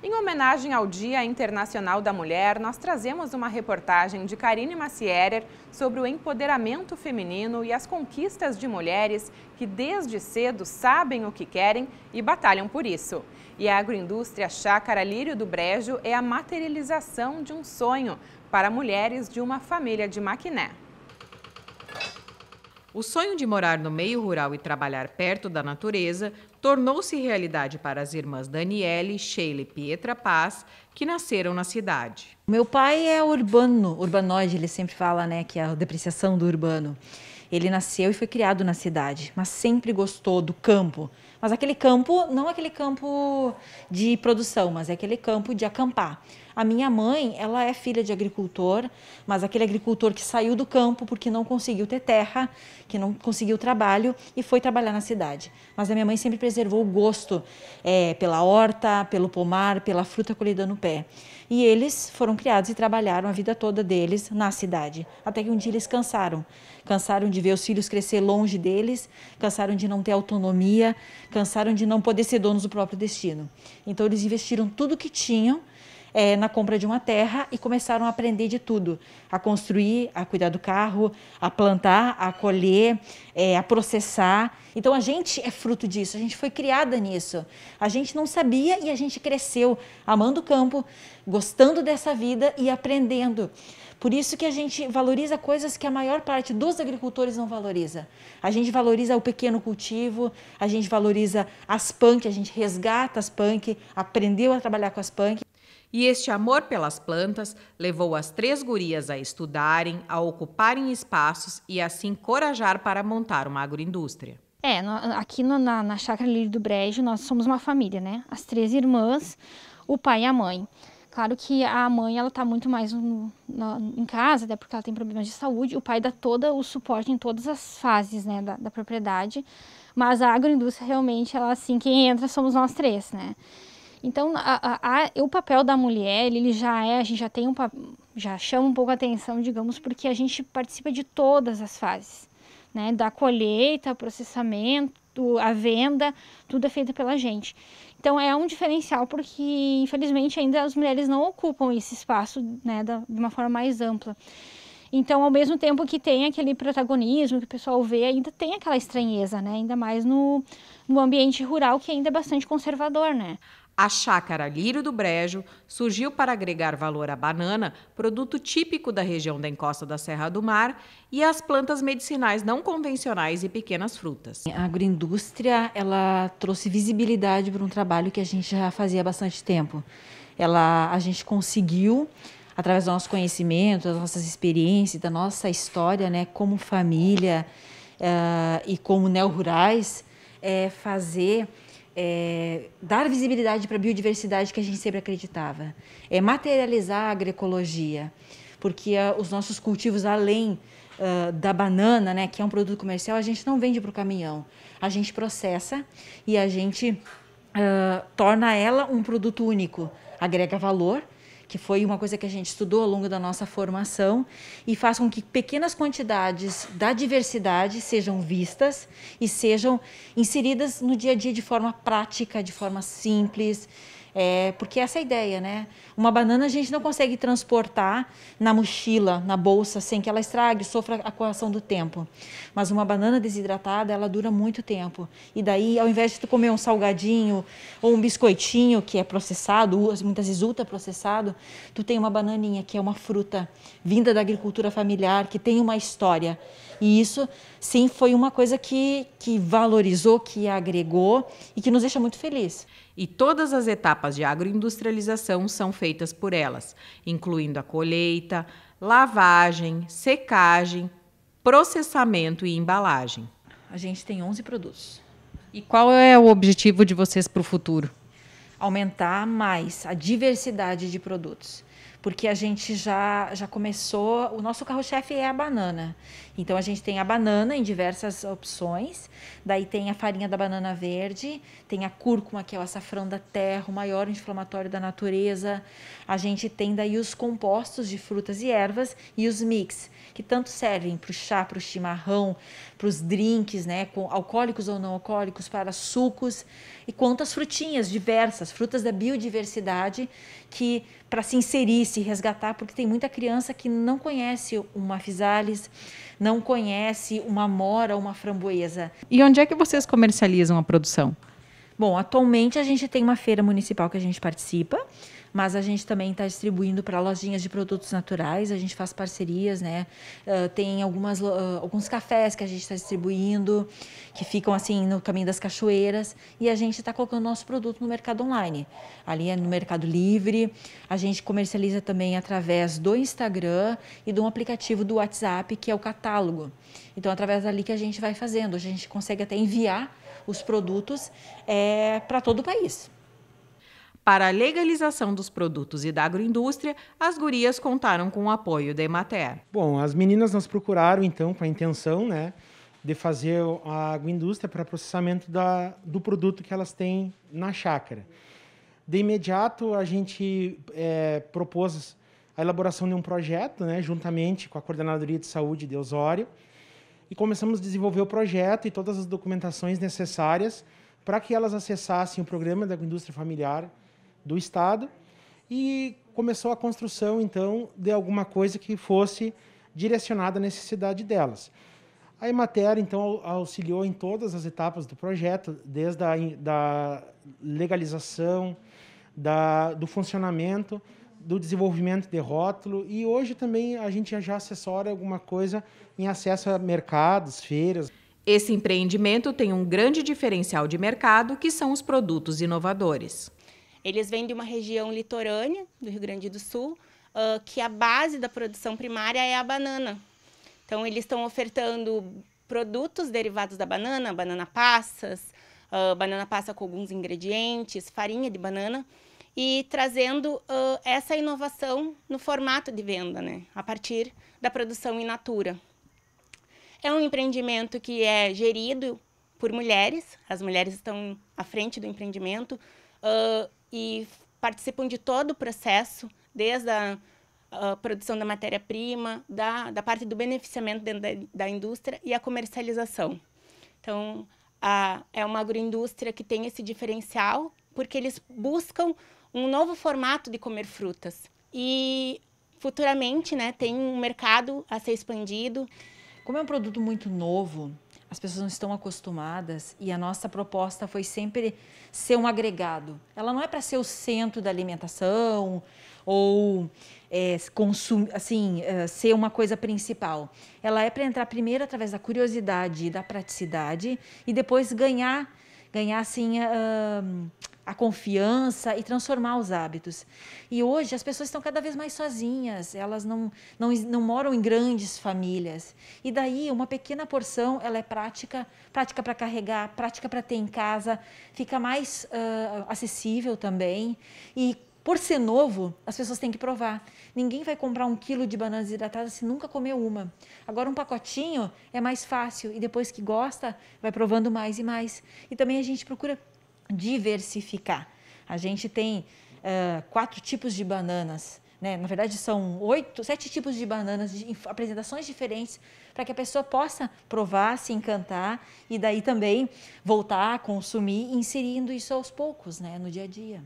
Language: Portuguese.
Em homenagem ao Dia Internacional da Mulher, nós trazemos uma reportagem de Karine Macierer sobre o empoderamento feminino e as conquistas de mulheres que desde cedo sabem o que querem e batalham por isso. E a agroindústria Chácara Lírio do Brejo é a materialização de um sonho para mulheres de uma família de Maquiné. O sonho de morar no meio rural e trabalhar perto da natureza tornou-se realidade para as irmãs Daniele, Sheila e Pietra Paz, que nasceram na cidade. Meu pai é urbano, urbanoide, ele sempre fala, né, que é a depreciação do urbano. Ele nasceu e foi criado na cidade, mas sempre gostou do campo. Mas aquele campo, não aquele campo de produção, mas é aquele campo de acampar. A minha mãe, ela é filha de agricultor, mas aquele agricultor que saiu do campo porque não conseguiu ter terra, que não conseguiu trabalho e foi trabalhar na cidade. Mas a minha mãe sempre preservou o gosto é, pela horta, pelo pomar, pela fruta colhida no pé. E eles foram criados e trabalharam a vida toda deles na cidade, até que um dia eles cansaram. Cansaram de ver os filhos crescer longe deles, cansaram de não ter autonomia, cansaram de não poder ser donos do próprio destino. Então eles investiram tudo que tinham é, na compra de uma terra e começaram a aprender de tudo: a construir, a cuidar do carro, a plantar, a colher, é, a processar. Então a gente é fruto disso, a gente foi criada nisso. A gente não sabia e a gente cresceu amando o campo, gostando dessa vida e aprendendo. Por isso que a gente valoriza coisas que a maior parte dos agricultores não valoriza. A gente valoriza o pequeno cultivo, a gente valoriza as punk, a gente resgata as punk, aprendeu a trabalhar com as punk. E este amor pelas plantas levou as três gurias a estudarem, a ocuparem espaços e a se encorajar para montar uma agroindústria. É, no, aqui no, na, na Chácara Lírio do Brejo, nós somos uma família, né? As três irmãs, o pai e a mãe. Claro que a mãe, ela está muito mais no, no, em casa, até né? porque ela tem problemas de saúde. O pai dá todo o suporte em todas as fases, né, da, da propriedade. Mas a agroindústria, realmente, ela, assim, quem entra somos nós três, né? Então, a, a, o papel da mulher, ele já é, a gente já tem um já chama um pouco a atenção, digamos, porque a gente participa de todas as fases, né? Da colheita, processamento, a venda, tudo é feito pela gente. Então é um diferencial porque infelizmente ainda as mulheres não ocupam esse espaço, né, da, de uma forma mais ampla. Então, ao mesmo tempo que tem aquele protagonismo que o pessoal vê, ainda tem aquela estranheza, né? Ainda mais no, no ambiente rural, que ainda é bastante conservador, né? A chácara Lírio do Brejo surgiu para agregar valor à banana, produto típico da região da encosta da Serra do Mar, e às plantas medicinais não convencionais e pequenas frutas. A agroindústria ela trouxe visibilidade para um trabalho que a gente já fazia há bastante tempo. Ela, a gente conseguiu através do nosso conhecimento, das nossas experiências, da nossa história, né, como família uh, e como neo-rurais, é fazer é, dar visibilidade para a biodiversidade que a gente sempre acreditava, é materializar a agroecologia, porque uh, os nossos cultivos, além uh, da banana, né, que é um produto comercial, a gente não vende para o caminhão, a gente processa e a gente uh, torna ela um produto único, agrega valor que foi uma coisa que a gente estudou ao longo da nossa formação, e faz com que pequenas quantidades da diversidade sejam vistas e sejam inseridas no dia a dia de forma prática, de forma simples. É, porque essa é a ideia, né? Uma banana a gente não consegue transportar na mochila, na bolsa, sem que ela estrague, sofra a coação do tempo. Mas uma banana desidratada, ela dura muito tempo. E daí, ao invés de tu comer um salgadinho ou um biscoitinho que é processado, muitas vezes ultra processado, tu tem uma bananinha que é uma fruta vinda da agricultura familiar, que tem uma história. E isso, sim, foi uma coisa que, que valorizou, que agregou e que nos deixa muito feliz e todas as etapas de agroindustrialização são feitas por elas, incluindo a colheita, lavagem, secagem, processamento e embalagem. A gente tem 11 produtos. E qual é o objetivo de vocês para o futuro? Aumentar mais a diversidade de produtos porque a gente já, já começou. O nosso carro-chefe é a banana. Então a gente tem a banana em diversas opções. Daí tem a farinha da banana verde, tem a cúrcuma, que é o açafrão da terra, o maior inflamatório da natureza. A gente tem daí os compostos de frutas e ervas e os mix, que tanto servem para o chá, para o chimarrão, para os drinks, né, com alcoólicos ou não alcoólicos, para sucos e quantas frutinhas diversas, frutas da biodiversidade que para se inserir, se resgatar, porque tem muita criança que não conhece uma fisalis, não conhece uma mora, uma framboesa. E onde é que vocês comercializam a produção? Bom, atualmente a gente tem uma feira municipal que a gente participa, mas a gente também está distribuindo para lojinhas de produtos naturais, a gente faz parcerias, né? Uh, tem algumas, uh, alguns cafés que a gente está distribuindo, que ficam assim no caminho das cachoeiras, e a gente está colocando nosso produto no mercado online. Ali é no Mercado Livre, a gente comercializa também através do Instagram e de um aplicativo do WhatsApp, que é o catálogo. Então, através dali que a gente vai fazendo, a gente consegue até enviar os produtos é, para todo o país. Para a legalização dos produtos e da agroindústria, as gurias contaram com o apoio da Emater. Bom, as meninas nos procuraram então com a intenção né, de fazer a agroindústria para processamento da, do produto que elas têm na chácara. De imediato, a gente é, propôs a elaboração de um projeto, né, juntamente com a Coordenadoria de Saúde de Osório, e começamos a desenvolver o projeto e todas as documentações necessárias para que elas acessassem o programa da indústria familiar do Estado e começou a construção, então, de alguma coisa que fosse direcionada à necessidade delas. A Emater, então, auxiliou em todas as etapas do projeto, desde a da legalização, da, do funcionamento, do desenvolvimento de rótulo e hoje também a gente já acessora alguma coisa em acesso a mercados, feiras. Esse empreendimento tem um grande diferencial de mercado, que são os produtos inovadores. Eles vêm de uma região litorânea do Rio Grande do Sul, uh, que a base da produção primária é a banana. Então, eles estão ofertando produtos derivados da banana, banana passas, uh, banana passa com alguns ingredientes, farinha de banana, e trazendo uh, essa inovação no formato de venda, né? a partir da produção in natura. É um empreendimento que é gerido por mulheres, as mulheres estão à frente do empreendimento uh, e participam de todo o processo, desde a uh, produção da matéria-prima, da, da parte do beneficiamento dentro da, da indústria e a comercialização. Então, a, é uma agroindústria que tem esse diferencial, porque eles buscam um novo formato de comer frutas. E futuramente, né, tem um mercado a ser expandido. Como é um produto muito novo, as pessoas não estão acostumadas e a nossa proposta foi sempre ser um agregado. Ela não é para ser o centro da alimentação ou é, assim, é, ser uma coisa principal. Ela é para entrar primeiro através da curiosidade e da praticidade e depois ganhar ganhar assim a, ah, ah, a confiança e transformar os hábitos. E hoje as pessoas estão cada vez mais sozinhas, elas não, não, não moram em grandes famílias. E daí uma pequena porção ela é prática, prática para carregar, prática para ter em casa, fica mais uh, acessível também. E por ser novo, as pessoas têm que provar. Ninguém vai comprar um quilo de banana desidratada se nunca comeu uma. Agora, um pacotinho é mais fácil e depois que gosta, vai provando mais e mais. E também a gente procura diversificar. A gente tem uh, quatro tipos de bananas. Né? Na verdade, são oito, sete tipos de bananas, de apresentações diferentes, para que a pessoa possa provar, se encantar e daí também voltar a consumir, inserindo isso aos poucos né? no dia a dia.